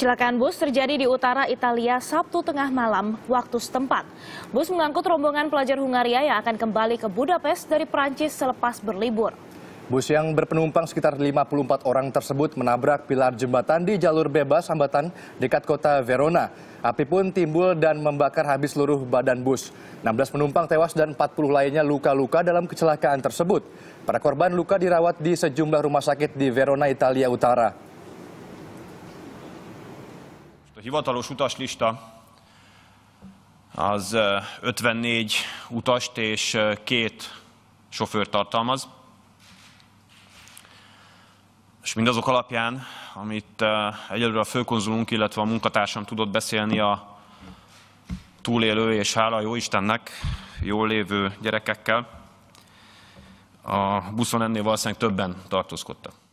Kecelakaan bus terjadi di utara Italia Sabtu tengah malam waktu setempat. Bus mengangkut rombongan pelajar Hungaria yang akan kembali ke Budapest dari Perancis selepas berlibur. Bus yang berpenumpang sekitar 54 orang tersebut menabrak pilar jembatan di jalur bebas hambatan dekat kota Verona. Api pun timbul dan membakar habis seluruh badan bus. 16 penumpang tewas dan 40 lainnya luka-luka dalam kecelakaan tersebut. Para korban luka dirawat di sejumlah rumah sakit di Verona, Italia Utara. A hivatalos utaslista az 54 utast és két sofőr tartalmaz. És mindazok alapján, amit egyelőre a főkonzulunk, illetve a munkatársam tudott beszélni a túlélő és hála jó Istennek jól lévő gyerekekkel, a buszon ennél valószínűleg többen tartózkodtak.